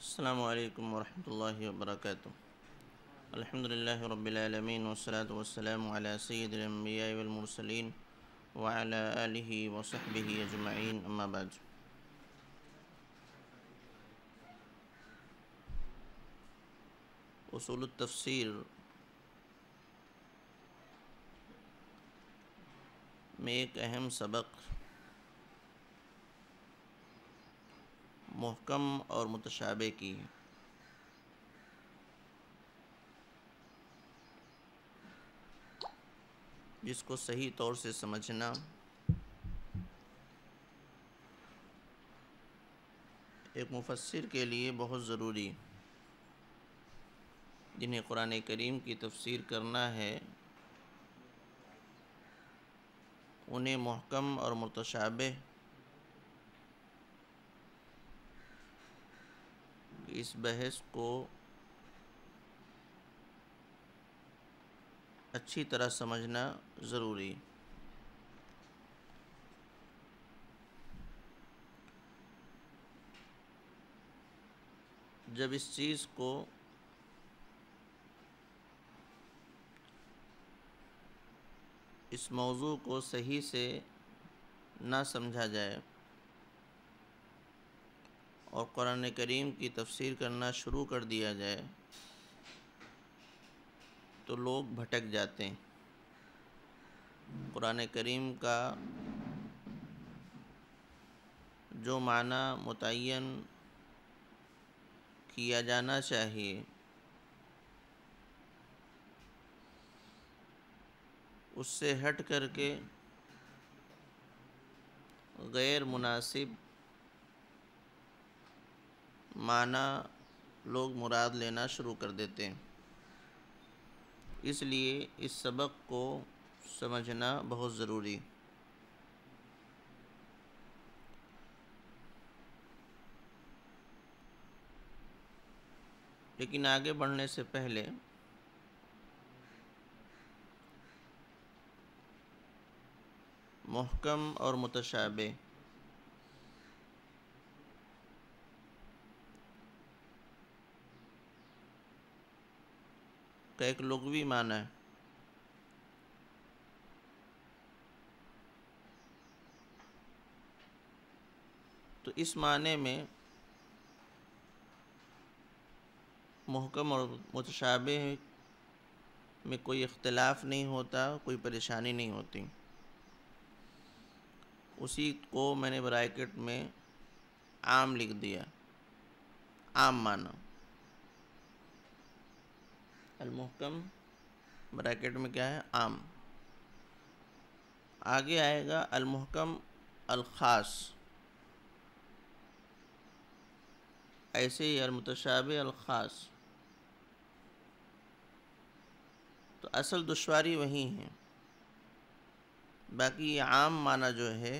السلام عليكم ورحمة الله وبركاته الحمد لله رب العالمين والصلاة والسلام على سيد الأنبياء والمرسلين وعلى آله وصحبه أجمعين أما بعد أصول التفسير میں ایک اہم سبق महकम और मुतशाबे की जिसको सही तौर से समझना एक मुफसर के लिए बहुत ज़रूरी जिन्हें कुरान करीम की तफसीर करना है उन्हें महकम और मुतशाबे इस बहस को अच्छी तरह समझना ज़रूरी जब इस चीज़ को इस मौजू को सही से ना समझा जाए और क़ुरान करीम की तफसीर करना शुरू कर दिया जाए तो लोग भटक जाते हैं क़ुरान करीम का जो माना मुतन किया जाना चाहिए उससे हट करके गैर मुनासिब माना लोग मुराद लेना शुरू कर देते हैं इसलिए इस सबक को समझना बहुत ज़रूरी लेकिन आगे बढ़ने से पहले महकम और मुतशाबे का एक लुगवी माना है तो इस माने में महकम और मुतशाबे में कोई इख्तलाफ नहीं होता कोई परेशानी नहीं होती उसी को मैंने ब्रैकेट में आम लिख दिया आम माना अलमहकम ब्रैकेट में क्या है आम आगे आएगा अलमहकम अलखास ऐसे ही अलमतशाब अलखास तो असल दुशारी वही है बाकी ये आम माना जो है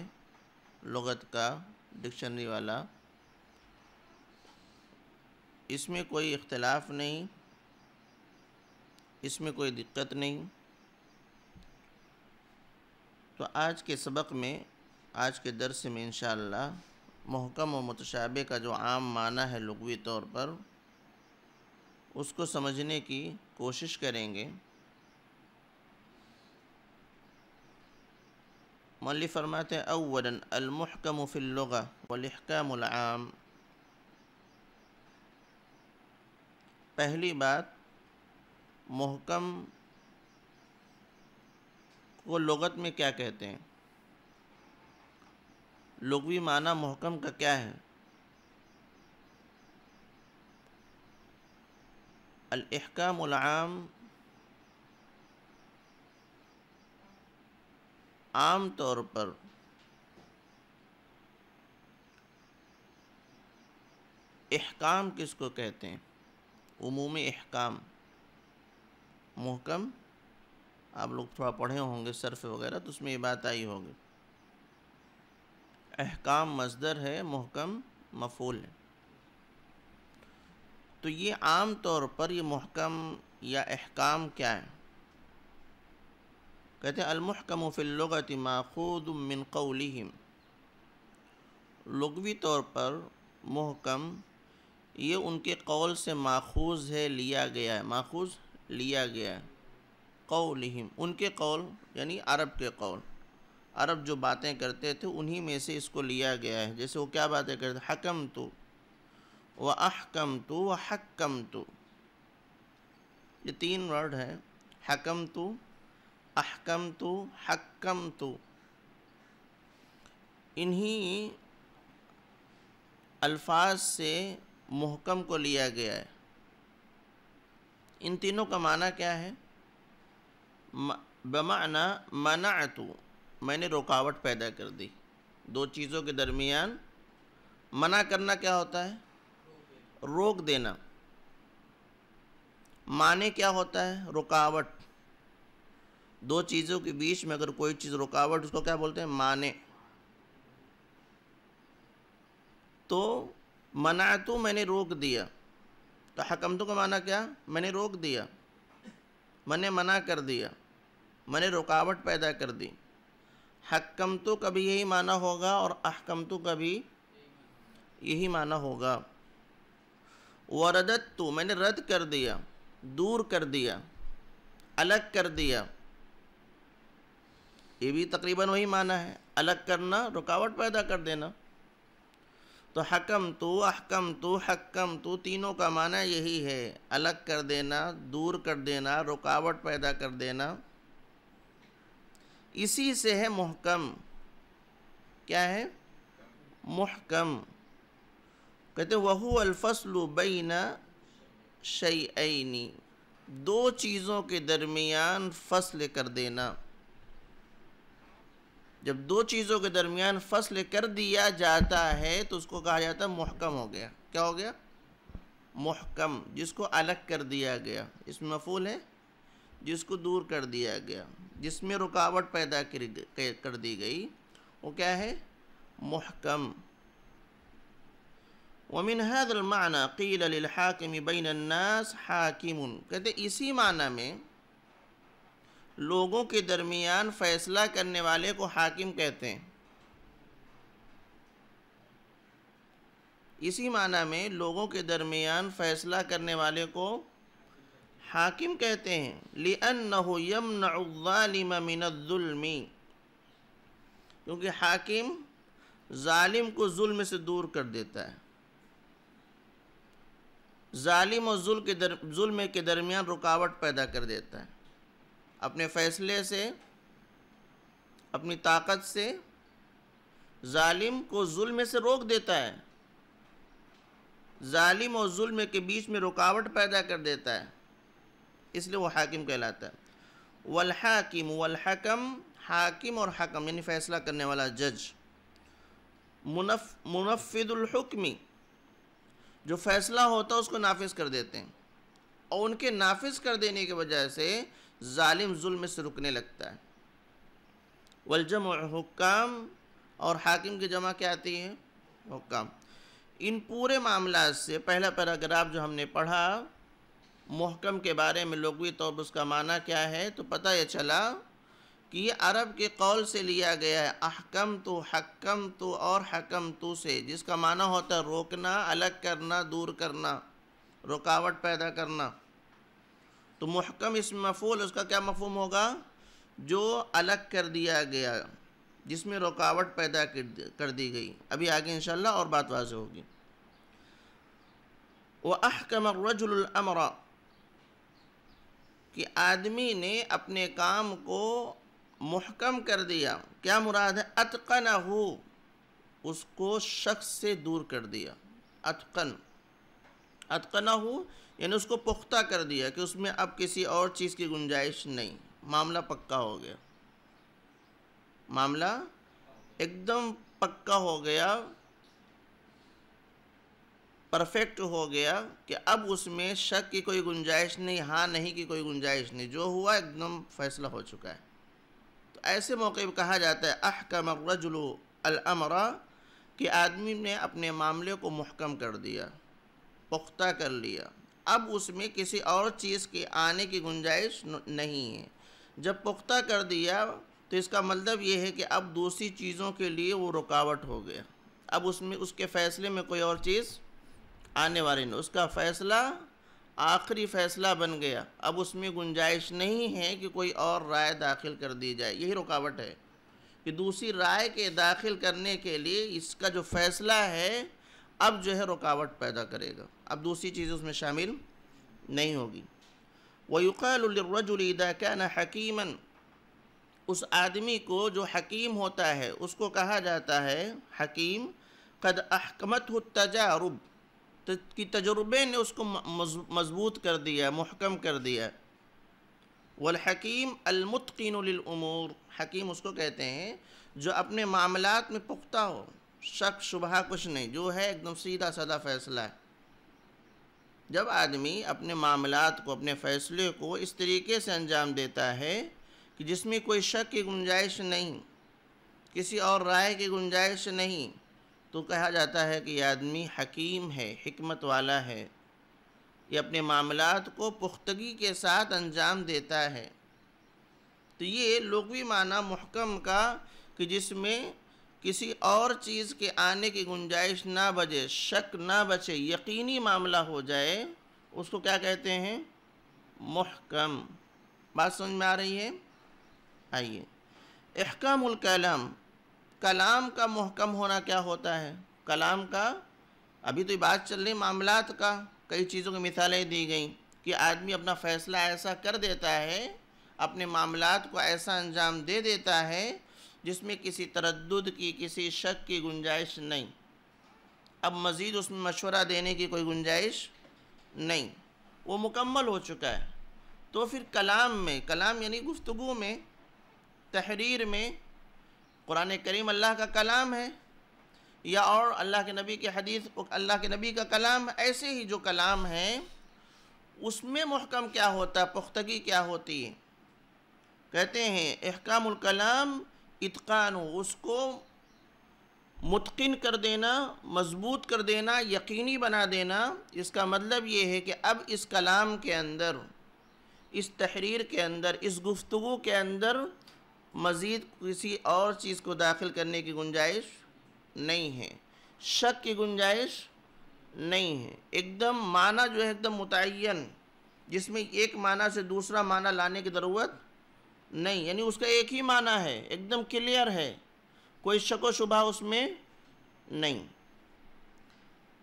लगत का डिक्शनरी वाला इसमें कोई इख्तलाफ नहीं इसमें कोई दिक्कत नहीं तो आज के सबक में आज के दरस में इन महकम व मतशाबे का जो आम माना है लगवी तौर पर उसको समझने की कोशिश करेंगे मल्ल फरमाते अवरन अलमहकम फ़िल्लगा वलहकाम पहली बात मोहकम को लगत में क्या कहते हैं लघवी माना मोहकम का क्या है अलहकाम आम तौर पर अहकाम किसको कहते हैं उमूमी अहकाम मुहकम आप लोग थोड़ा पढ़े होंगे सर्फ वगैरह तो उसमें ये बात आई होगी अहकाम मजदर है मुहकम मफूल है तो ये आम तौर पर ये महकम या अहकाम क्या है कहते हैं अलमहकम फ़िलगत माखूद मिन कौलिम लगवी तौर पर महकम ये उनके कौल से माखूज है लिया गया है माखूज लिया गया कौलहिम उनके कौल यानी अरब के कौल अरब जो बातें करते थे उन्हीं में से इसको लिया गया है जैसे वो क्या बातें करते हकम तो व अहकम तो व हकम तो ये तीन वर्ड हैं हकम तो अहकम तो हकम तो इन्हीं अल्फाज से मुहकम को लिया गया है इन तीनों का माना क्या है बमाना मना तो मैंने रुकावट पैदा कर दी दो चीज़ों के दरमियान मना करना क्या होता है रोक देना माने क्या होता है रुकावट दो चीज़ों के बीच में अगर कोई चीज़ रुकावट उसको क्या बोलते हैं माने तो मना तो मैंने रोक दिया तो तो का माना क्या मैंने रोक दिया मैंने मना कर दिया मैंने रुकावट पैदा कर दी हकम तो का भी यही माना होगा और अहकम तो कभी यही माना होगा वरदत तो मैंने रद्द कर दिया दूर कर दिया अलग कर दिया ये भी तकरीबन वही माना है अलग करना रुकावट पैदा कर देना तो हकम तो अहकम तो हकम तो तीनों का माना यही है अलग कर देना दूर कर देना रुकावट पैदा कर देना इसी से है मुहकम क्या है मुहकम कहते वहू अलफसलु बीना शई दो चीज़ों के दरमियान फसल कर देना जब दो चीज़ों के दरमियान फसल कर दिया जाता है तो उसको कहा जाता है महकम हो गया क्या हो गया महकम जिसको अलग कर दिया गया इसमें मफूल है जिसको दूर कर दिया गया जिसमें रुकावट पैदा कर दी गई वो क्या है महकम वमिन هذا المعنى قيل للحاكم بين الناس हाकिम कहते इसी माना में लोगों के दरमियान फ़ैसला करने वाले को हाकिम कहते हैं इसी माना में लोगों के दरमियान फ़ैसला करने वाले को हाकिम कहते हैं लिअन यमनालिम क्योंकि हाकिम ालिम को जुल्म से दूर कर देता है ालिम और के दर जुल्म के दरमियान रुकावट पैदा कर देता है अपने फ़ैसले से अपनी ताकत से ालिम को जुल्म से रोक देता है ालिम और जुल्म के बीच में रुकावट पैदा कर देता है इसलिए वो हाकिम कहलाता है वलहाकिम वलहकम हाकिम और हकम यानी फ़ैसला करने वाला जज मुनफ मुनफिदुलहकमी जो फ़ैसला होता है उसको नाफिज कर देते हैं और उनके नाफिज कर देने के वजह से ालिम जुल्म से रुकने लगता है वलजम और हुक्म और हाकिम की जमा क्या आती है हुक्म इन पूरे मामला से पहला पैराग्राफ जो हमने पढ़ा महकम के बारे में लोगवी तौर पर उसका माना क्या है तो पता यह चला कि ये अरब के कौल से लिया गया है अहकम तो हकम तो और हकम तो से जिसका माना होता है रोकना अलग करना दूर करना रुकावट पैदा करना तो महकम इस मफूल उसका क्या मफहम होगा जो अलग कर दिया गया जिसमें रुकावट पैदा कर दी गई अभी आगे इन और बात वाज होगी वह अहकम रजुलमरा कि आदमी ने अपने काम को महकम कर दिया क्या मुराद है अतकन हो उसको शख्स से दूर कर दिया अतकन अतकना हो यानी उसको पुख्ता कर दिया कि उसमें अब किसी और चीज़ की गुंजाइश नहीं मामला पक्का हो गया मामला एकदम पक्का हो गया परफेक्ट हो गया कि अब उसमें शक की कोई गुंजाइश नहीं हाँ नहीं की कोई गुंजाइश नहीं जो हुआ एकदम फैसला हो चुका है तो ऐसे मौके पर कहा जाता है अह का जुलू अलमरा कि आदमी ने अपने मामले को महकम कर दिया पुख्ता कर लिया अब उसमें किसी और चीज़ के आने की गुंजाइश नहीं है जब पुख्ता कर दिया तो इसका मतलब ये है कि अब दूसरी चीज़ों के लिए वो रुकावट हो गया अब उसमें उसके फ़ैसले में कोई और चीज़ आने वाली नहीं उसका फ़ैसला आखिरी फ़ैसला बन गया अब उसमें गुंजाइश नहीं है कि कोई और राय दाखिल कर दी जाए यही रुकावट है कि दूसरी राय के दाखिल करने के लिए इसका जो फ़ैसला है अब जो है रुकावट पैदा करेगा अब दूसरी चीज़ उसमें शामिल नहीं होगी वयुकालरजुलदा क्या हकीमन उस आदमी को जो हकीम होता है उसको कहा जाता है हकीम कद अहकमत तजारब तो की तजुर्बे ने उसको मजबूत कर दिया महकम कर दिया वलहकीम अलमुतकिन हकीम उसको कहते हैं जो अपने मामलात में पुख्ता हो शक शुबह कुछ नहीं जो है एकदम सीधा साधा फैसला है जब आदमी अपने मामलात को अपने फ़ैसले को इस तरीके से अंजाम देता है कि जिसमें कोई शक की गुंजाइश नहीं किसी और राय की गुंजाइश नहीं तो कहा जाता है कि यह आदमी हकीम है हमत वाला है ये अपने मामलात को पुख्तगी के साथ अंजाम देता है तो ये लोगवी माना महकम का कि जिसमें किसी और चीज़ के आने की गुंजाइश ना बजे शक ना बचे यकीनी मामला हो जाए उसको क्या कहते हैं महकम बात समझ में आ रही है आइए अहकाम कलाम कलाम का महकम होना क्या होता है कलाम का अभी तो बात चल रही मामलात का कई चीज़ों की मिसालें दी गई कि आदमी अपना फ़ैसला ऐसा कर देता है अपने मामलात को ऐसा अंजाम दे देता है जिसमें किसी तरद की किसी शक की गुंजाइश नहीं अब मज़ीद उसमें मशवरा देने की कोई गुंजाइश नहीं वो मुकम्मल हो चुका है तो फिर कलाम में कलाम यानी गुफ्तु में तहरीर में क़ुरान करीम अल्लाह का कलाम है या और अल्लाह के नबी की हदीस अल्लाह के नबी का कलाम ऐसे ही जो कलाम है उसमें महकम क्या होता है पुख्तगी क्या होती है कहते हैं अहकाम कलाम इतकान उसको मुतकिन कर देना मजबूत कर देना यकीनी बना देना इसका मतलब ये है कि अब इस कलाम के अंदर इस तहरीर के अंदर इस गुफ्तु के अंदर मज़ीद किसी और चीज़ को दाखिल करने की गुंजाइश नहीं है शक की गुंजाइश नहीं है एकदम माना जो है एकदम मुतन जिसमें एक माना से दूसरा माना लाने की ज़रूरत नहीं यानी उसका एक ही माना है एकदम क्लियर है कोई शको शुभा उसमें नहीं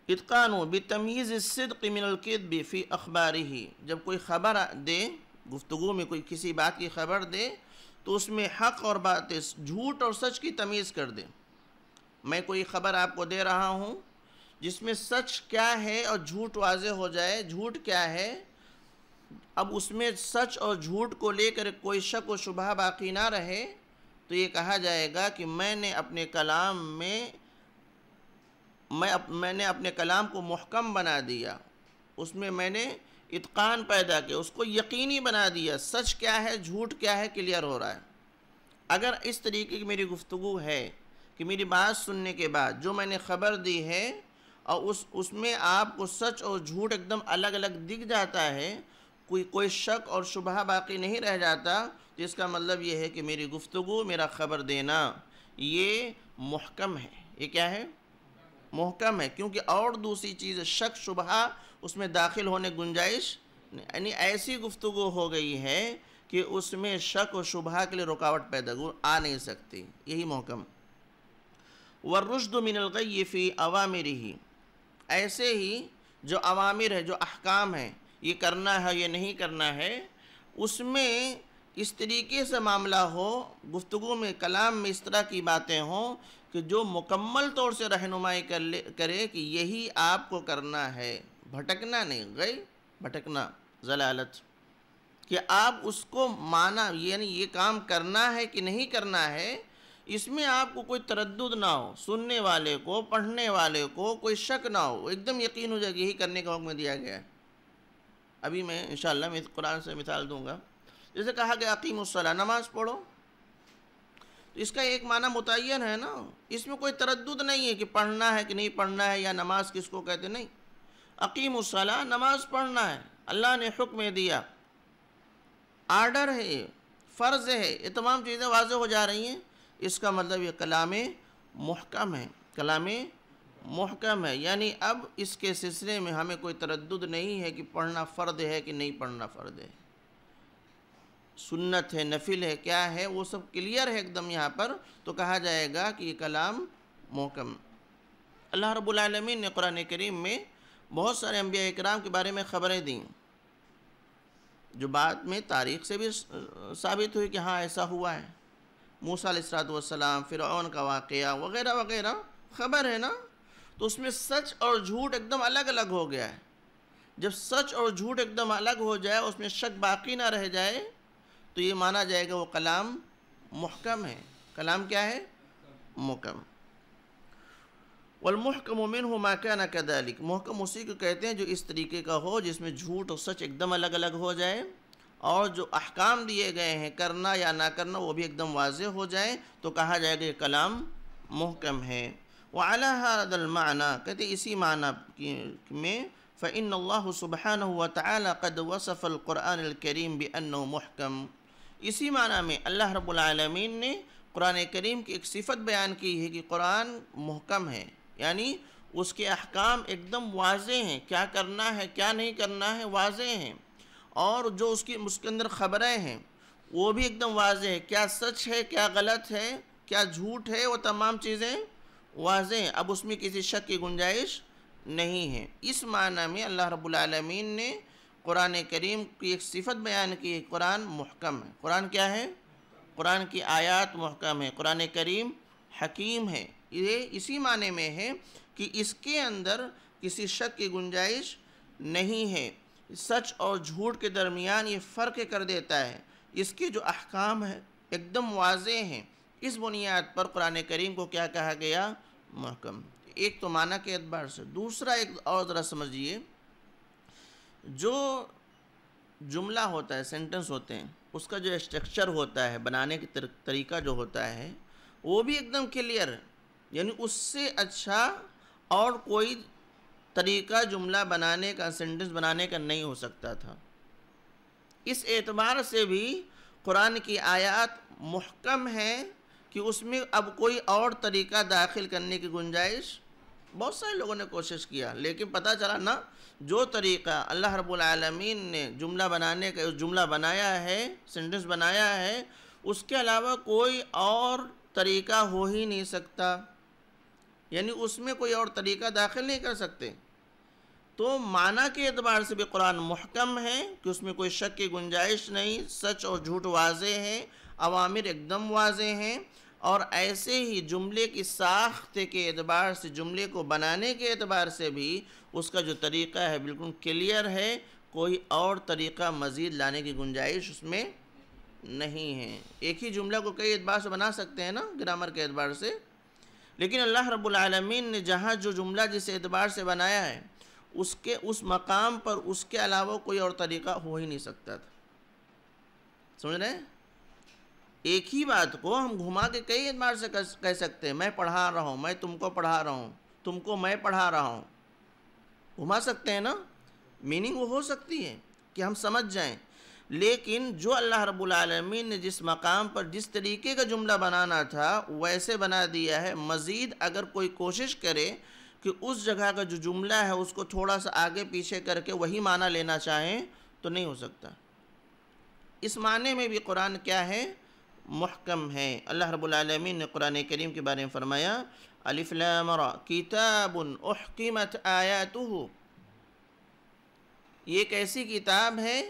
इतकानु बेतमीज़ सिद्किमिनकदबी फ़ी अखबारी ही जब कोई ख़बर दे गुफ्तु में कोई किसी बात की खबर दे तो उसमें हक़ और बात झूठ और सच की तमीज़ कर दे मैं कोई ख़बर आपको दे रहा हूँ जिसमें सच क्या है और झूठ वाज हो जाए झूठ क्या है अब उसमें सच और झूठ को लेकर कोई शक व शुबह बाकी ना रहे तो ये कहा जाएगा कि मैंने अपने कलाम में मैं अप, मैंने अपने कलाम को महकम बना दिया उसमें मैंने इतकान पैदा किया उसको यकीनी बना दिया सच क्या है झूठ क्या है क्लियर हो रहा है अगर इस तरीके की मेरी गुफ्तु है कि मेरी बात सुनने के बाद जो मैंने ख़बर दी है और उस उसमें आपको सच और झूठ एकदम अलग अलग दिख जाता है कोई कोई शक और शुबह बाकी नहीं रह जाता तो इसका मतलब यह है कि मेरी गुफ्तु मेरा ख़बर देना ये महकम है ये क्या है महकम है क्योंकि और दूसरी चीज़ शक शुबह उसमें दाखिल होने गुंजाइश यानी ऐसी गुफ्तु हो गई है कि उसमें शक और शुबह के लिए रुकावट पैदा आ नहीं सकती यही महकम वर्रुशद फ़ी अवामिर ही ऐसे ही जो अवामिर है जो अहकाम है ये करना है ये नहीं करना है उसमें इस तरीके से मामला हो गुफ्तु में कलाम में इस तरह की बातें हों कि जो मुकम्मल तौर से रहनुमाई कर ले करे कि यही आपको करना है भटकना नहीं गई भटकना जलालत कि आप उसको माना यानी ये काम करना है कि नहीं करना है इसमें आपको कोई तरद ना हो सुनने वाले को पढ़ने वाले को कोई शक ना हो एकदम यकीन हो जाए यही करने का हुक्म दिया गया है अभी मैं इन कुरान से मिसाल दूंगा जैसे कहा गया उसला नमाज पढ़ो तो इसका एक माना मुतन है ना इसमें कोई तरद नहीं है कि पढ़ना है कि नहीं पढ़ना है या नमाज किसको कहते नहीं अकीम उसला नमाज पढ़ना है अल्लाह ने हुक्म दिया आर्डर है फ़र्ज़ है ये तमाम चीज़ें वाज हो जा रही हैं इसका मतलब ये कलाम महकम है कलाम महकम है यानी अब इसके सिलसिले में हमें कोई तरद नहीं है कि पढ़ना फ़र्द है कि नहीं पढ़ना फ़र्द है सुन्नत है नफिल है क्या है वो सब क्लियर है एकदम यहाँ पर तो कहा जाएगा कि ये कलाम महकम अल्लाह रबालमीन ने कुरान करीम में बहुत सारे अम्बिया कराम के बारे में ख़बरें दी जो बाद में तारीख से भी साबित हुई कि हाँ ऐसा हुआ है मूसा सलात वसलाम फ़िरौन का वाक़ वगैरह वगैरह ख़बर है ना तो उसमें सच और झूठ एकदम अलग अलग हो गया है जब सच और झूठ एकदम अलग हो जाए उसमें शक बाकी ना रह जाए तो ये माना जाएगा वो कलाम महकम है कलाम क्या है मुकम वलमहकम उमिन हो माका ना कदालिक महकम उसी को कहते हैं जो इस तरीके का हो जिसमें झूठ और सच एकदम अलग अलग हो जाए और जो अहकाम दिए गए हैं करना या ना करना वो भी एकदम वाज हो जाए तो कहा जाएगा ये कलाम महकम है वाला कहते इसी माना में फ़िन सुबहान तद वसफ़लक़ुरानकरीम बन महकम इसी माना में अल्लाह रबालमीन ने कुरान करीम की एक सिफत बयान की है कि कुरान महकम है यानी उसके अहकाम एकदम वाज हैं क्या करना है क्या नहीं करना है वाज हैं और जो उसकी उसके अंदर ख़बरें हैं वो भी एकदम वाज है क्या सच है क्या गलत है क्या झूठ है वो तमाम चीज़ें वाज अब उसमें किसी शक की गुंजाइश नहीं है इस माना में अल्लाह रबालमीन ने कुरान करीम की एक सिफत बयान की है कुरान महकम है कुरान क्या है कुरान की आयात महकम है कुरान करीम हकीम है ये इसी माने में है कि इसके अंदर किसी शक की गुंजाइश नहीं है सच और झूठ के दरमियान ये फ़र्क कर देता है इसके जो अहकाम हैं एकदम वाज हैं इस बुनियाद पर कुरान करीम को क्या कहा गया महकम एक तो माना के अतबार से दूसरा एक और ज़रा समझिए जो जुमला होता है सेंटेंस होते हैं उसका जो स्ट्रक्चर होता है बनाने का तरीका जो होता है वो भी एकदम क्लियर यानी उससे अच्छा और कोई तरीका जुमला बनाने का सेंटेंस बनाने का नहीं हो सकता था इस एतबार से भी कुरान की आयत महकम है कि उसमें अब कोई और तरीका दाखिल करने की गुंजाइश बहुत सारे लोगों ने कोशिश किया लेकिन पता चला ना जो तरीक़ा अल्लाह रबालमीन ने जुमला बनाने का जुमला बनाया है सेंटेंस बनाया है उसके अलावा कोई और तरीका हो ही नहीं सकता यानी उसमें कोई और तरीका दाखिल नहीं कर सकते तो माना के अतबार से भी कुरान महकम है कि उसमें कोई शक की गुंजाइश नहीं सच और झूठ वाजे हैं अवामिर एकदम वाजे हैं और ऐसे ही जुमले की साख्त के एतबार से जुमले को बनाने के एतबार से भी उसका जो तरीक़ा है बिल्कुल क्लियर है कोई और तरीक़ा मज़ीद लाने की गुंजाइश उसमें नहीं है एक ही जुमला को कई एतबार से बना सकते हैं ना ग्रामर के एतबार से लेकिन अल्लाह रबालमीन ने जहाँ जो जुमला जिस एतबार से बनाया है उसके उस मकाम पर उसके अलावा कोई और तरीका हो ही नहीं सकता था समझ रहे हैं एक ही बात को हम घुमा के कई एतबार से कह सकते हैं मैं पढ़ा रहा हूँ मैं तुमको पढ़ा रहा हूँ तुमको मैं पढ़ा रहा हूँ घुमा सकते हैं ना मीनिंग वो हो सकती है कि हम समझ जाएं लेकिन जो अल्लाह रबालमीन ने जिस मकाम पर जिस तरीके का जुमला बनाना था वैसे बना दिया है मज़ीद अगर कोई कोशिश करे कि उस जगह का जो जुमला है उसको थोड़ा सा आगे पीछे करके वही माना लेना चाहें तो नहीं हो सकता इस माने में भी कुरान क्या है महकम है अल्लाह रबालमीन ने कुरान करीम के बारे में फ़रमाया अलिफ्लामर किताबन उहकीमत आयात ये एक ऐसी किताब है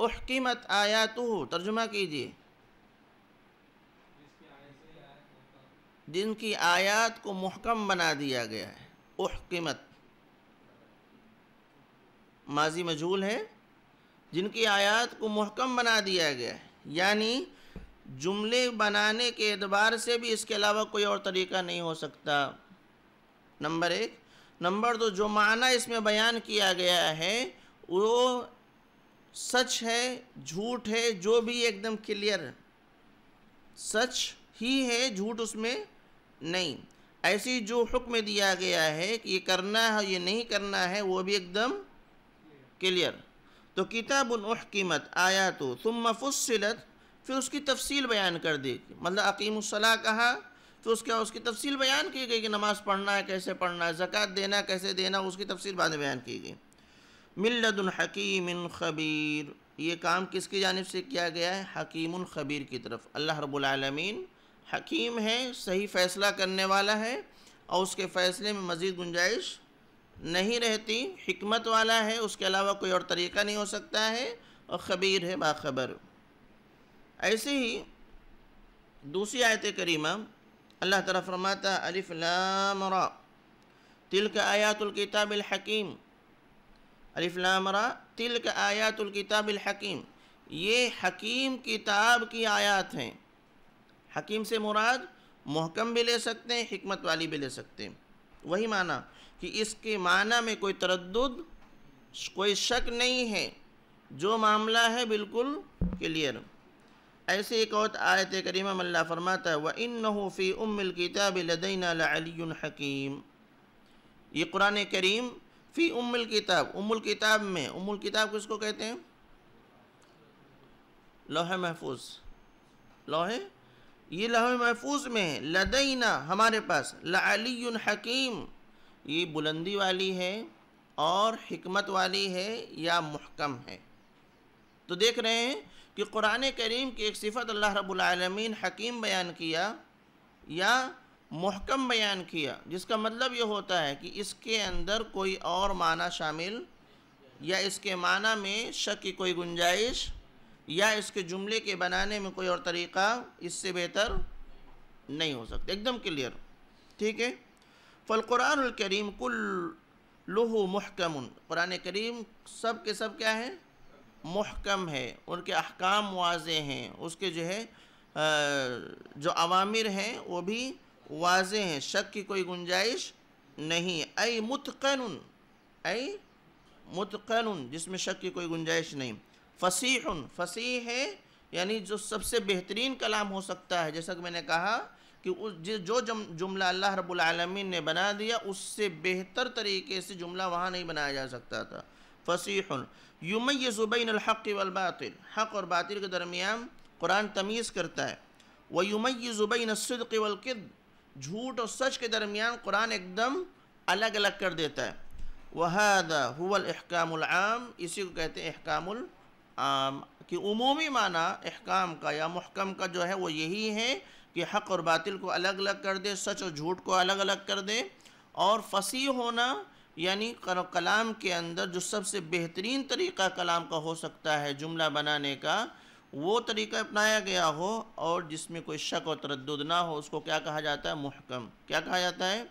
उहकीमत आयात तर्जुमा कीजिए जिनकी आयात को महकम बना दिया गया है उहकीमत माजी मजहूल है जिनकी आयात को महकम बना दिया गया है यानी जुमले बनाने के एतबार से भी इसके अलावा कोई और तरीका नहीं हो सकता नंबर एक नंबर दो जो माना इसमें बयान किया गया है वो सच है झूठ है जो भी एकदम क्लियर सच ही है झूठ उसमें नहीं ऐसी जो हुक्म दिया गया है कि ये करना है ये नहीं करना है वो भी एकदम क्लियर तो किताब कीमत आया तो तुम मफुसलत फिर उसकी तफसील बयान कर दी मतलब अकीमसला कहा फिर उसके उसकी तफसील बयान की गई कि नमाज़ पढ़ना है कैसे पढ़ना है ज़क़़त देना कैसे देना उसकी तफसील बाद में बयान की गई मिल्लतुल खबीर ये काम किसकी जानब से किया गया है हकीम खबीर की तरफ अल्लाह रबालमीन हकीम है सही फ़ैसला करने वाला है और उसके फ़ैसले में मज़ीद गुंजाइश नहीं रहती हमत वाला है उसके अलावा कोई और तरीका नहीं हो सकता है और ख़बीर है बाखबर ऐसे ही दूसरी आयत करीमा अल्लाह तरफ फरमाता अलिफ का आयातुल किताबिल हकीम अलिफ का आयातुल किताबिल हकीम ये हकीम किताब की आयात हैं हकीम से मुराद महकम भी ले सकते हैं हमत वाली भी ले सकते हैं वही माना कि इसके माना में कोई तरद कोई शक नहीं है जो मामला है बिल्कुल क्लियर ऐसे एक और आयत करीमा में अल्लाह फरमाता है व इन नफ़ी उमिल किताब लदीना हकीम ये कुरान करीम फ़ी उमिल किताब उमुल किताब में उमुल किताब किसको कहते हैं लोह महफूज लोहे ये लौह महफूज में लदीना हमारे पास लली हकीम ये बुलंदी वाली है और हमत वाली है या मुहकम है तो देख रहे हैं कि कुरान करीम की एक सिफत अल्लाह रबालमीन हकीम बयान किया या महकम बयान किया जिसका मतलब ये होता है कि इसके अंदर कोई और माना शामिल या इसके माना में शक की कोई गुंजाइश या इसके जुमले के बनाने में कोई और तरीक़ा इससे बेहतर नहीं हो सकता एकदम क्लियर ठीक है फ़लकुरान करीम कुल लहू महकम कुरान करीम सब के सब क्या है महकम है उनके अहकाम वाज हैं उसके जो है जो अवामिर हैं वो भी वाज हैं शक की कोई गुंजाइश नहीं अय मुतकन अय मुतकन जिसमें शक की कोई गुंजाइश नहीं फसीह फसीह है यानी जो सबसे बेहतरीन कलाम हो सकता है जैसा कि मैंने कहा कि उस जो जुमला अल्लाह रबालमीन ने बना दिया उससे बेहतर तरीके से जुमला वहाँ नहीं बनाया जा सकता था फसीह युम यजुबैन हक़ हक़ और बातिल के दरमियान कुरान तमीज़ करता है व युमय ज़ुबैन सदक वलकद झूठ और सच के दरमियान कुरान एकदम अलग अलग कर देता है वहदा हुवल अहकाम इसी को कहते हैं अहकामुल आम कि उमूमी माना अहकाम का या महकम का जो है वो यही है कि हक़ और बातिल को अलग अलग कर दे सच और झूठ को अलग अलग कर दे और फसी होना यानी कलाम के अंदर जो सबसे बेहतरीन तरीक़ा कलाम का हो सकता है जुमला बनाने का वो तरीका अपनाया गया हो और जिसमें कोई शक और तरद ना हो उसको क्या कहा जाता है महकम क्या कहा जाता है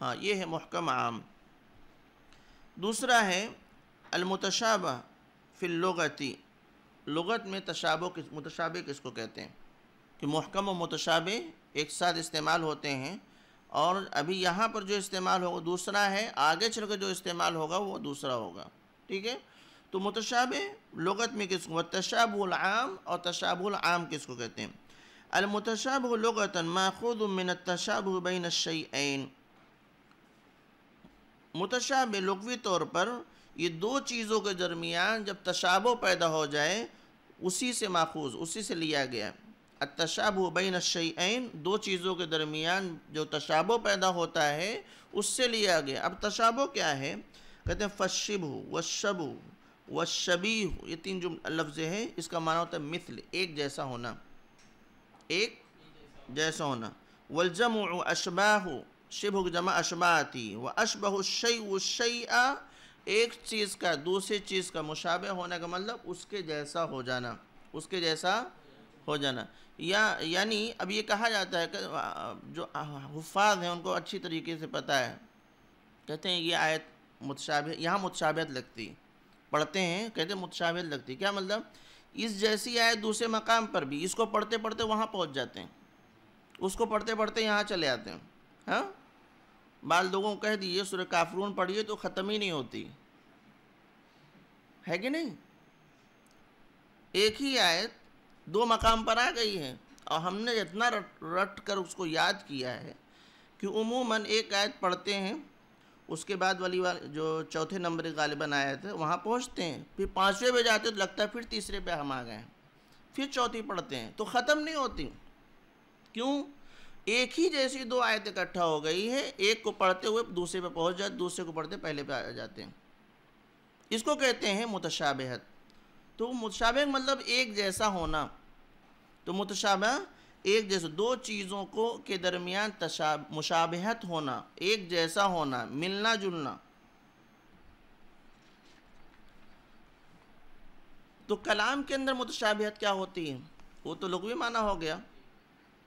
हाँ ये है महकम आम दूसरा है अलमतशाबा फ़िलगती लगत में तशाबो किस मुतशाबे किसको कहते हैं कि महकम और मुतशाबे एक साथ इस्तेमाल होते हैं और अभी यहाँ पर जो इस्तेमाल होगा दूसरा है आगे चल कर जो इस्तेमाल होगा वो दूसरा होगा ठीक है तो मुतशाब लगत में किसको आम और आम किसको कहते हैं अलमतशाब लगता माखुद मिन तशाब बिन शैन मुतशाब लगवी तौर पर ये दो चीज़ों के दरमियान जब तशाबो पैदा हो जाए उसी से माखूज उसी से लिया गया अतशाब बैन शैन दो चीज़ों के दरमियान जो तशाबो पैदा होता है उससे लिया गया अब तशाबो क्या है कहते हैं फशब हो व शबी हो ये तीन जो लफ्ज़ हैं इसका माना होता है मिसल एक जैसा होना एक जैसा होना वलजम अशबाह शिभ जमा अशबा आती व अशबह शई शई एक चीज़ का दूसरी चीज़ का मुशाबे होने का मतलब उसके जैसा हो जाना उसके जैसा हो जाना या यानी अब ये कहा जाता है कि जो हफाज हैं उनको अच्छी तरीके से पता है कहते हैं ये आयत मुतशाब यहाँ मुतशाबत लगती पढ़ते हैं कहते हैं मुतशाबत लगती क्या मतलब इस जैसी आयत दूसरे मकाम पर भी इसको पढ़ते पढ़ते वहाँ पहुँच जाते हैं उसको पढ़ते पढ़ते यहाँ चले आते हैं हाँ बाल लोगों को कह दिए सुर काफरून पढ़िए तो ख़त्म ही नहीं होती है कि नहीं एक ही आयत दो मकाम पर आ गई है और हमने इतना रट रट कर उसको याद किया है कि उमूमन एक आयत पढ़ते हैं उसके बाद वाली वाल जो चौथे नंबर गालिबा आए थे वहाँ पहुँचते हैं फिर पाँचवें पे जाते तो लगता है फिर तीसरे पे हम आ गए हैं फिर चौथी पढ़ते हैं तो ख़त्म नहीं होती क्यों एक ही जैसी दो आयत इकट्ठा हो गई है एक को पढ़ते हुए दूसरे पे पहुँच जाते दूसरे को पढ़ते पहले पे आ जाते हैं इसको कहते हैं मुतशाबहत तो मुतशाबे मतलब एक जैसा होना तो मुतशाबा एक जैसे दो चीज़ों को के दरमियान तशा मुशाबहत होना एक जैसा होना मिलना जुलना तो कलाम के अंदर मुतशाबहत क्या होती है वो तो लघवी माना हो गया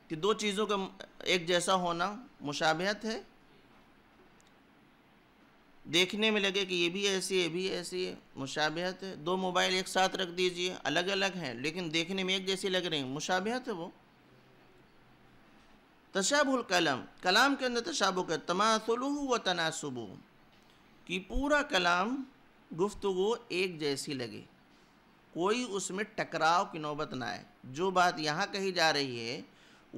कि दो चीज़ों का एक जैसा होना मुशाबहत है देखने में लगे कि ये भी ऐसी है भी ऐसी है मुशाबहत है दो मोबाइल एक साथ रख दीजिए अलग अलग हैं लेकिन देखने में एक जैसी लग रही है मुशाबहत है वो तशाबुल कलम कलाम के अंदर तशाबु का तमासुल व तनासुबु कि पूरा कलाम गुफ्तु एक जैसी लगे कोई उसमें टकराव की नौबत ना आए जो बात यहाँ कही जा रही है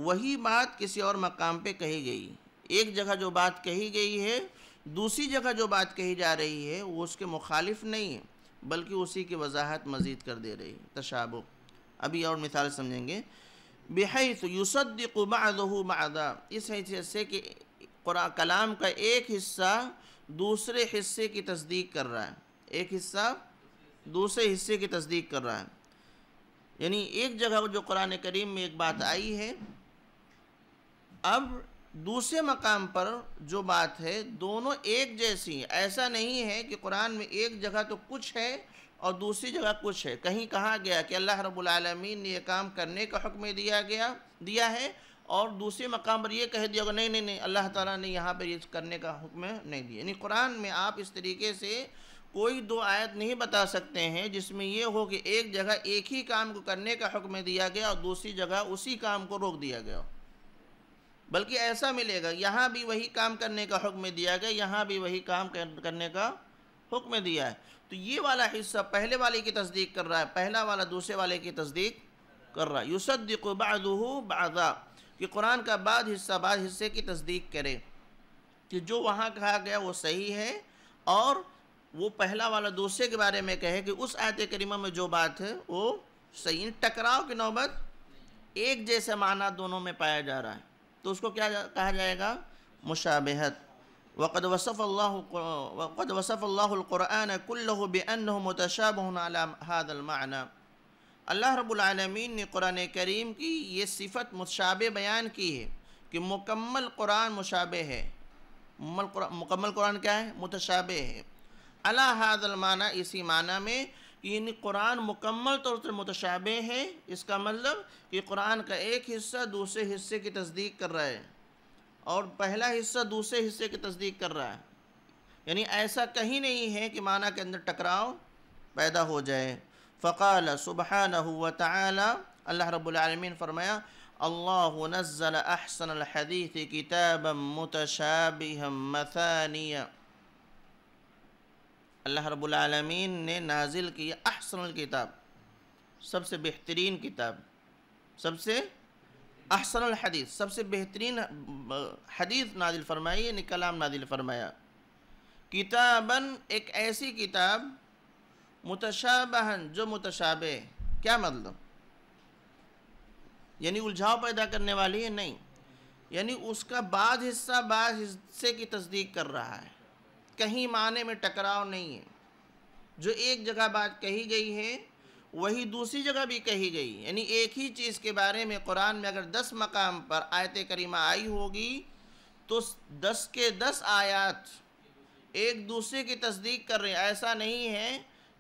वही बात किसी और मकाम पे कही गई एक जगह जो बात कही गई है दूसरी जगह जो बात कही जा रही है वो उसके मुखालिफ नहीं है बल्कि उसी की वजाहत मज़ीद कर दे रही है तशाबु अभी और मिसाल समझेंगे बेहत यूसद बादा इस हैसियत से कि कलाम का एक हिस्सा दूसरे हिस्से की तस्दीक कर रहा है एक हिस्सा दूसरे हिस्से की तस्दीक कर रहा है यानी एक जगह जो कुरान करीम में एक बात आई है अब दूसरे मकाम पर जो बात है दोनों एक जैसी हैं ऐसा नहीं है कि कुरान में एक जगह तो कुछ है और दूसरी जगह कुछ है कहीं कहा गया कि अल्लाह रबालमीन ने यह काम करने का हुक्म दिया गया दिया है और दूसरे मकाम पर यह कह दिया कि नहीं नहीं नहीं अल्लाह ताला ने यहाँ पर ये करने का हुक्म नहीं दिया यानी कुरान में आप इस तरीके से कोई दो आयत नहीं बता सकते हैं जिसमें यह हो कि एक जगह एक ही काम को करने का हुक्म दिया गया और दूसरी जगह उसी काम को रोक दिया गया बल्कि ऐसा मिलेगा यहाँ भी वही काम करने का हुक्म दिया गया यहाँ भी वही काम करने का हुक्म दिया है तो ये वाला हिस्सा पहले वाले की तस्दीक कर रहा है पहला वाला दूसरे वाले की तस्दीक कर रहा है युसद्दिक बादहू कि कुरान का बाद हिस्सा बाद हिस्से की तस्दीक करे कि जो वहाँ कहा गया वो सही है और वो पहला वाला दूसरे के बारे में कहे कि उस आयत करीमा में जो बात है वो सही टकराव की नौबत एक जैसे माना दोनों में पाया जा रहा है तो उसको क्या जा, कहा जाएगा मुशाबहत वक़द वसफ़ अल्लाह वक़द वसफ़ अल्लाहक़ुरान कुल्लु बन माना अल्लाह रबालमीन ने कुरान करीम की ये सिफत मुशाब बयान की है कि मुकम्मल कुरान मुशाबे है मुकम्मल कुरान क्या है मुतशाबे है अला हादल माना इसी माना में यानी कुरान मुकम्मल तौर से मुतशाबे हैं इसका मतलब कि कुरान का एक हिस्सा दूसरे हिस्से की तस्दीक कर रहा है और पहला हिस्सा दूसरे हिस्से की तस्दीक कर रहा है यानी ऐसा कहीं नहीं है कि माना के अंदर टकराव पैदा हो जाए फ़काल सुबहान हुआ अल्लाह रबालमीन फ़रमाया अल्लाह नज़ल अहसन हदीत किताब मतशाब मथानिया अल्लाह रबालमीन ने नाजिल की अहसनल किताब सबसे बेहतरीन किताब सबसे अहसनल हदीस सबसे बेहतरीन हदीस नाजिल फरमाई यानी कलाम नाजिल फरमाया किताबन एक ऐसी किताब मुतशाबहन जो मुतशाबे क्या मतलब यानी उलझाव पैदा करने वाली है नहीं यानी उसका बाद हिस्सा बाद हिस्से की तस्दीक कर रहा है कहीं माने में टकराव नहीं है जो एक जगह बात कही गई है वही दूसरी जगह भी कही गई यानी एक ही चीज़ के बारे में कुरान में अगर दस मकाम पर आयत करीमा आई होगी तो दस के दस आयात एक दूसरे की तस्दीक कर रहे हैं ऐसा नहीं है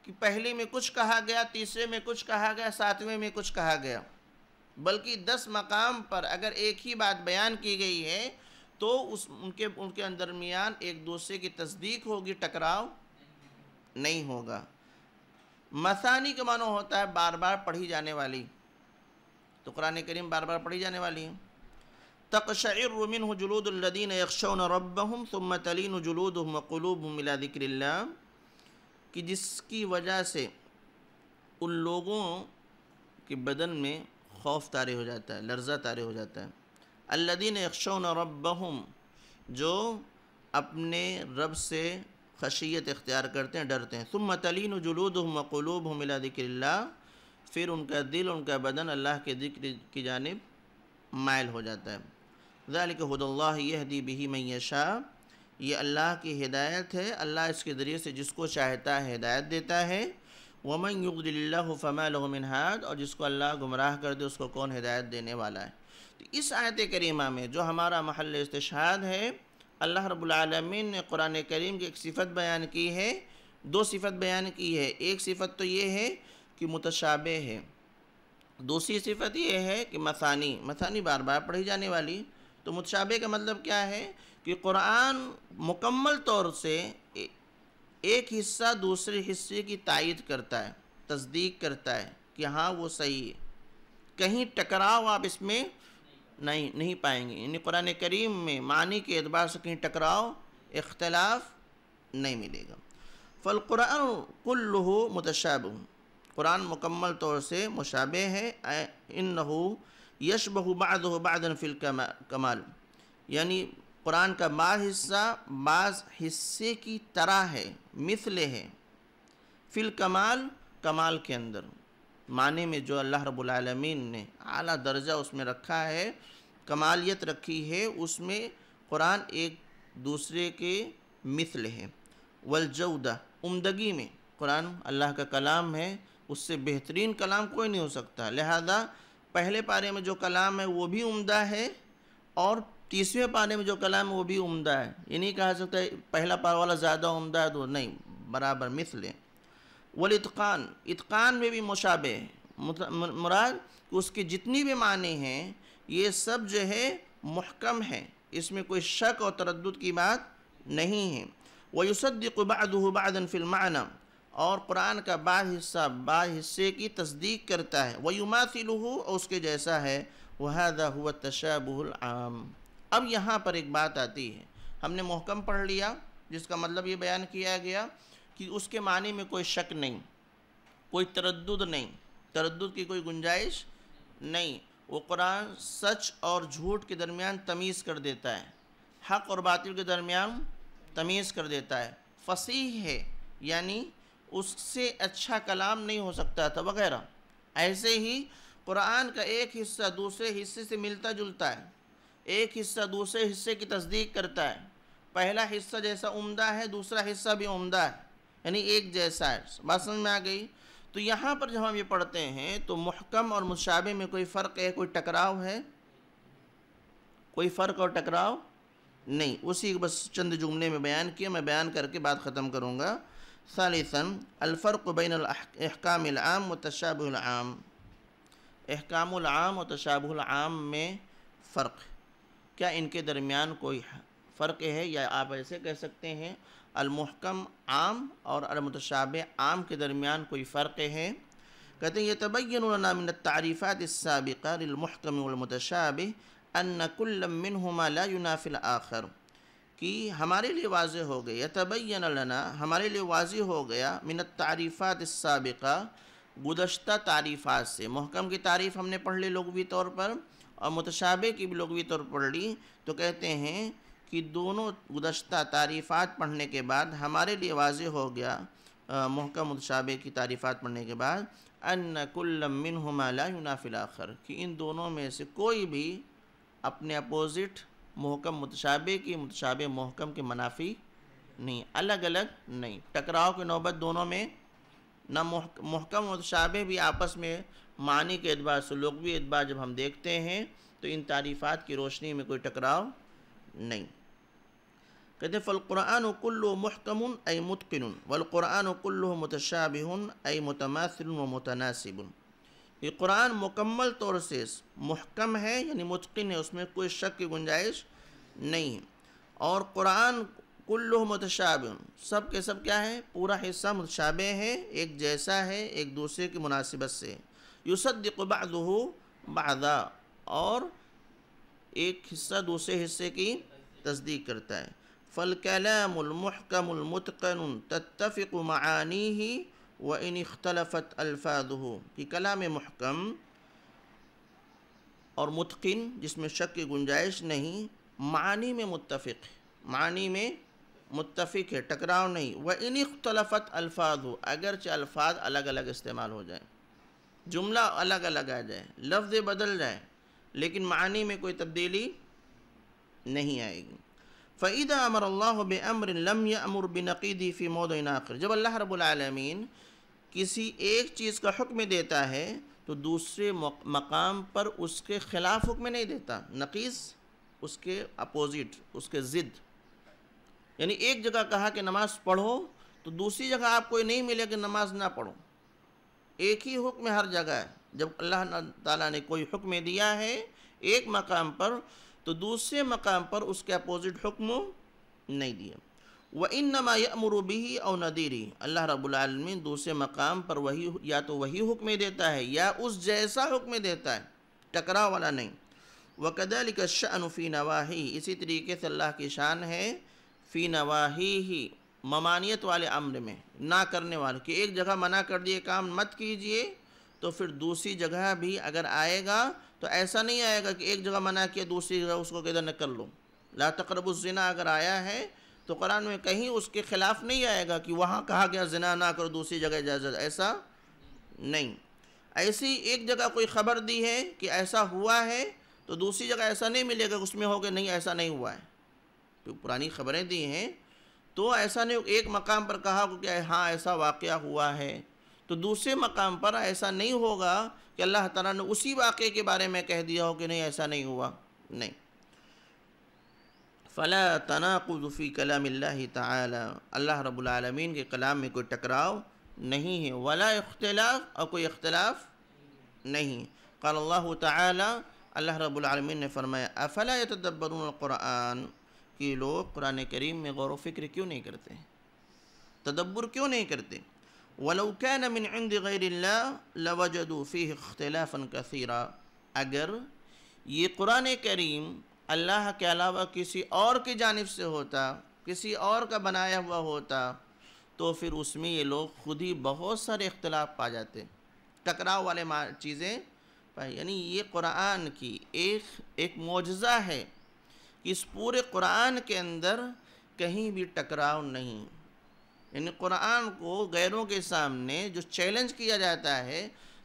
कि पहले में कुछ कहा गया तीसरे में कुछ कहा गया सातवें में कुछ कहा गया बल्कि दस मकाम पर अगर एक ही बात बयान की गई है तो उस उनके उनके दरमियान एक दूसरे की तस्दीक होगी टकराव नहीं होगा मसानी का मानो होता है बार बार पढ़ी जाने वाली तो कुरान करीम बार बार पढ़ी जाने वाली है तकशर मिन जुलूदीन यक्षन रबहम तुम तलीन जुलूद मकलूब मिला कि जिसकी वजह से उन लोगों के बदन में खौफ तारे हो जाता है लर्जा तारे हो जाता है अल्लादीन यक्षौन रबहम जो अपने रब से खशियत इख्तियार करते हैं डरते हैं तुम मतलिन जुलूद हम मकलूब हम मिला फिर उनका दिल उनका बदन अल्लाह के जिक्र की जानब मायल हो जाता है ज़ालिक हदल्ला यह दी बही मैशा ये अल्लाह की हिदायत है अल्लाह इसके ज़रिए से जिसको चाहता है हिदायत देता है वमन युगदिल्ला फ़मा लहमिन हाद और जिसको अल्लाह गुमराह कर दे उसको कौन हिदायत देने वाला है तो इस आयत करीमा में जो हमारा महल इस्ताद है अल्लाह रबालमीन ने कुरान करीम की एक सिफत बयान की है दो सिफत बयान की है एक सिफत तो ये है कि मुतशाबे है दूसरी सिफत ये है कि मसानी मसानी बार बार पढ़ी जाने वाली तो मुतशाबे का मतलब क्या है कि कुरान मुकम्मल तौर से एक हिस्सा दूसरे हिस्से की तायद करता है तस्दीक करता है कि हाँ वो सही है कहीं टकराव आप इसमें नहीं नहीं पाएंगे यानी कुरान करीम में मानी के एतबार से कहीं टकराव इख्तलाफ नहीं मिलेगा फ़लकुरान कुल्लू मुतशाब कुरान मुकम्मल तौर से मुशाबे है इन यश बहुबाद बाद बादन फिल कमाल यानी कुरान का बा हिस्सा बाज हिस्से की तरह है मिसल है फिल कमाल कमाल के अंदर माने में जो अल्लाह रब्बुल रबालमीन ने आला दर्जा उसमें रखा है कमालियत रखी है उसमें कुरान एक दूसरे के मिसल है वलजौदा उमदगी में कुरान अल्लाह का कलाम है उससे बेहतरीन कलाम कोई नहीं हो सकता लिहाजा पहले पारे में जो कलाम है वो भी उम्दा है और तीसरे पारे में जो कलाम है वो भी उम्दा है ये नहीं कहा सकता है, पहला पार वाला ज़्यादा उम्दा है तो नहीं बराबर मिसल है वलतकान इतकान में भी मुशाबे मुराद उसके जितनी भी माने हैं ये सब जो है महकम है इसमें कोई शक और तरद की बात नहीं है वयुसद्दिकबादबादन फिल्मान और कुरान का बाद हिस्सा बाद हिस्से की तस्दीक करता है वयुमासिलहू और उसके जैसा है वह हुआ तशाबुलआम अब यहाँ पर एक बात आती है हमने महकम पढ़ लिया जिसका मतलब ये बयान किया गया कि उसके मानी में कोई शक नहीं कोई तरद नहीं तरद की कोई गुंजाइश नहीं वो कुरान सच और झूठ के दरमियान तमीज़ कर देता है हक़ और बातिल के दरमियान तमीज़ कर देता है फसीह है यानी उससे अच्छा कलाम नहीं हो सकता था वगैरह ऐसे ही कुरान का एक हिस्सा दूसरे हिस्से से मिलता जुलता है एक हिस्सा दूसरे हिस्से की तस्दीक करता है पहला हिस्सा जैसा उम्दा है दूसरा हिस्सा भी उम्दा है यानी एक जैसा है बात समझ में आ गई तो यहाँ पर जब हम ये पढ़ते हैं तो महकम और मुशाबे में कोई फ़र्क है कोई टकराव है कोई फ़र्क और टकराव नहीं उसी बस चंद जुमले में बयान किया मैं बयान करके बात ख़त्म करूँगा सालिसन अलफ़र्क अहकाम व तशाबुलआम अहकाम व आम में फ़र्क क्या इनके दरमियान कोई फ़र्क है या आप ऐसे कह सकते हैं अलमहकम आम और अलमतशाब आम के दरमियान कोई फ़र्क है कहते हैं ये तबैन तारीफ़ात साबिकामतशाब अनकुल्लमिन हमाला आखर कि हमारे लिए वाज हो गई तबैन लना हमारे लिए वाज हो गया मिनत तारीफ़ात साबिका गुदशत तारीफ़ात से महकम की तारीफ़ हमने पढ़ ली लोगवी तौर पर और मुतशाबे की भी लोगवी तौर पर पढ़ ली तो कहते हैं कि दोनों गुजशत तारीफ़ात पढ़ने के बाद हमारे लिए वाज हो गया महकम उदशाबे की तारीफ़ात पढ़ने के बाद अन कुल्लमिन आखर कि इन दोनों में से कोई भी अपने अपोज़िट महकम मुतशाबे की मुतशाबे महकम के मुनाफी नहीं अलग अलग नहीं टकराव की नौबत दोनों में न महकम मुतशाबे भी आपस में मानी के एतबार सलूकवी एतबार जब हम देखते हैं तो इन तारीफ़ात की रोशनी में कोई टकराव नहीं कहते फ़ल कुरान कुल्लु मुहकम ऐ मुतकिन कुरान कुल्लु मतशाबिन ऐ मतमासिल व मुतनासिबन ये कुरान मुकम्मल तौर से मुहकम है यानी मुतकिन है उसमें कोई शक की गुंजाइश नहीं है और कुरान कुल्लु मतशाब सब के सब क्या है पूरा हिस्सा मतशाबे है एक जैसा है एक दूसरे की मुनासिबत से युसदबादहू बादा और एक हिस्सा दूसरे हिस्से की तस्दीक करता है फ़लकलाम महकमतकन तत्तफ़ मानी ही व इन अख्तलफ़त अल्फाद हो कि कला में महकम और मुतकिन जिसमें शक की गुंजाइश नहीं मानी में मुतफ़ मानी में मुतफ़ है टकराव नहीं व इन अख्तलफ़त अल्फाज हो अगरचे अल्फाज अलग अलग इस्तेमाल हो जाए जुमला अलग अलग आ जाए लफ्ज़ बदल जाए लेकिन मानी में कोई तब्दीली नहीं आएगी फ़ैदा अमर अल्लाह बमर लम अमर बनक़ीदी फ़ी मोदिन आखिर जब अल्लाह रबालमीन किसी एक चीज़ का हुक्म देता है तो दूसरे मकाम पर उसके ख़िलाफ़ हुक्म नहीं देता नक़ीस उसके अपोज़िट उसके ज़िद यानी एक जगह कहा कि नमाज़ पढ़ो तो दूसरी जगह आपको नहीं मिले कि नमाज़ ना पढ़ो एक ही हुक्म हर जगह है जब अल्लाह ताला ने कोई हुक्म दिया है एक मकाम पर तो दूसरे मकाम पर उसके अपोज़िट हुक्म नहीं दिए व इन नमा यमरबी और नदीरी अल्लाह रबालमीन दूसरे मकाम पर वही या तो वही हुक्म देता है या उस जैसा हुक्म देता है टकराव वाला नहीं वकदल फी नवाही इसी तरीके से अल्लाह की शान है फ़ी नवाही ही ममानियत वाले अम्र में ना करने वाले कि एक जगह मना कर दिए काम मत कीजिए तो फिर दूसरी जगह भी अगर आएगा तो ऐसा नहीं आएगा कि एक जगह मना किया दूसरी जगह उसको कहते न कर लो ला तकरबुजना अगर आया है तो कुरान में कहीं उसके ख़िलाफ़ नहीं आएगा कि वहाँ कहा गया जना ना करो दूसरी जगह इजाज़त ऐसा नहीं ऐसी एक जगह कोई ख़बर दी है कि ऐसा हुआ है तो दूसरी जगह ऐसा नहीं मिलेगा उसमें हो गया नहीं ऐसा नहीं हुआ है तो पुरानी ख़बरें दी हैं तो ऐसा नहीं एक मकाम पर कहा कि हाँ ऐसा वाक़ हुआ है तो दूसरे मकाम पर ऐसा नहीं होगा कि अल्लाह ताला ने उसी वाक़े के बारे में कह दिया हो कि नहीं ऐसा नहीं हुआ नहीं फ़ला तनाकुफ़ी कलाम अल्लाह रबालमीन के कलाम में कोई टकराव नहीं है वला इख्तलाफ और कोई इख्तलाफ नहीं कल ताली रबालमीन ने फरमाया अफला तदब्बरून कि लोग कुरान करीम में गौर व फिक्र क्यों नहीं करते तदब्बर क्यों नहीं करते वलौकान मिन इंद गैरिल्ला लवजदूफ़ी अख्तिलाफ़न कसीरा अगर ये कुरान करीम अल्लाह के अलावा किसी और की जानब से होता किसी और का बनाया हुआ होता तो फिर उसमें ये लोग खुद ही बहुत सारे इख्तलाफ पा जाते टकराव वाले चीज़ें पाई यानी ये कुरान की एक एक मुजज़ा है कि इस पूरे कुरान के अंदर कहीं भी टकराव नहीं यानी कुरान को गैरों के सामने जो चैलेंज किया जाता है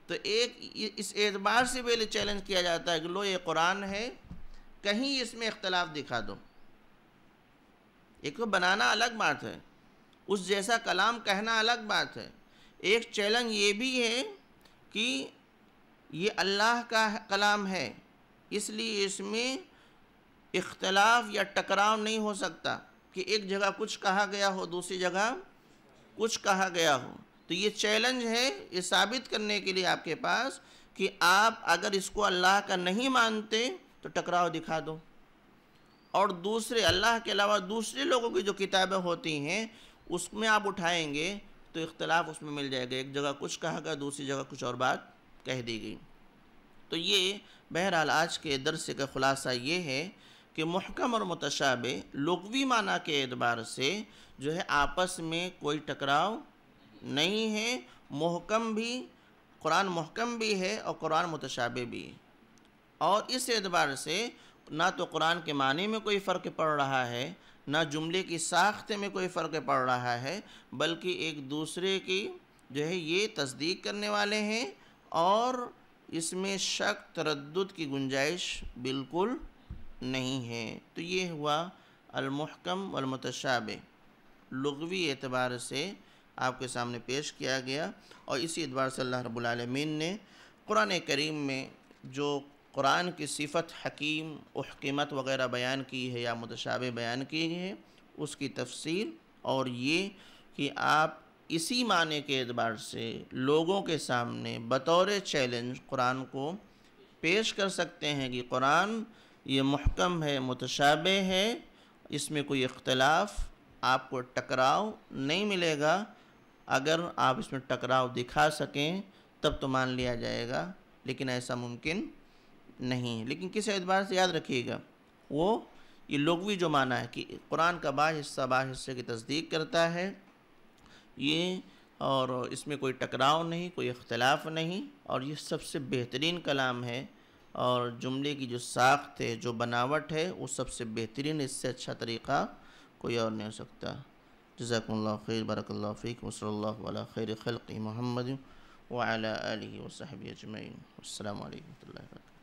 तो एक इस एतबार से पहले चैलेंज किया जाता है कि लो ये कुरान है कहीं इसमें इख्तलाफ दिखा दो एक तो बनाना अलग बात है उस जैसा कलाम कहना अलग बात है एक चैलेंज ये भी है कि ये अल्लाह का कलाम है इसलिए इसमें इख्तलाफ या टकराव नहीं हो सकता कि एक जगह कुछ कहा गया हो दूसरी जगह कुछ कहा गया हो तो ये चैलेंज है ये साबित करने के लिए आपके पास कि आप अगर इसको अल्लाह का नहीं मानते तो टकराव दिखा दो और दूसरे अल्लाह के अलावा दूसरे लोगों की जो किताबें होती हैं उसमें आप उठाएंगे तो इख्तलाफ उसमें मिल जाएगा एक जगह कुछ कहा गया दूसरी जगह कुछ और बात कह दी गई तो ये बहरहाल आज के दरसे का ख़ुलासा ये है कि महकम और मुतशाबे लगवी माना के एतबार से जो है आपस में कोई टकराव नहीं है महकम भी कुरान महकम भी है और कुरान मुतशाबे भी और इस एतबार से ना तो कुरान के माने में कोई फ़र्क पड़ रहा है ना जुमले की साख्त में कोई फ़र्क पड़ रहा है बल्कि एक दूसरे की जो है ये तस्दीक करने वाले हैं और इसमें शक तरद की गुंजाइश बिल्कुल नहीं है तो ये हुआ अलमहकम वमतशाब लगवी एतबार से आपके सामने पेश किया गया और इसी एतबार से अल्लाह रबालमीन ने क़ुरान करीम में जो कुरान की सिफत हकीम अहकीमत वगैरह बयान की है या मतशाब बयान की है उसकी तफसील और ये कि आप इसी माने के एतबार से लोगों के सामने बतौर चैलेंज कुरान को पेश कर सकते हैं कि कुरान ये महकम है मुतशाबे है इसमें कोई इख्तलाफ आपको टकराव नहीं मिलेगा अगर आप इसमें टकराव दिखा सकें तब तो मान लिया जाएगा लेकिन ऐसा मुमकिन नहीं लेकिन किस एतबार से याद रखिएगा वो ये लोगवी जो माना है कि कुरान का बा हिस्सा बा हिस्से की तस्दीक करता है ये और इसमें कोई टकराव नहीं कोई इख्तलाफ नहीं और ये सबसे बेहतरीन कलाम है और जुमले की जो साख्त है जो बनावट है वो सबसे बेहतरीन इससे अच्छा तरीक़ा कोई और नहीं हो सकता जजाकल्ल खैर बरकल्ला फ़ीक वसल खैर खल महमद वाल वसहब अजमैन अल्लाम वरहमल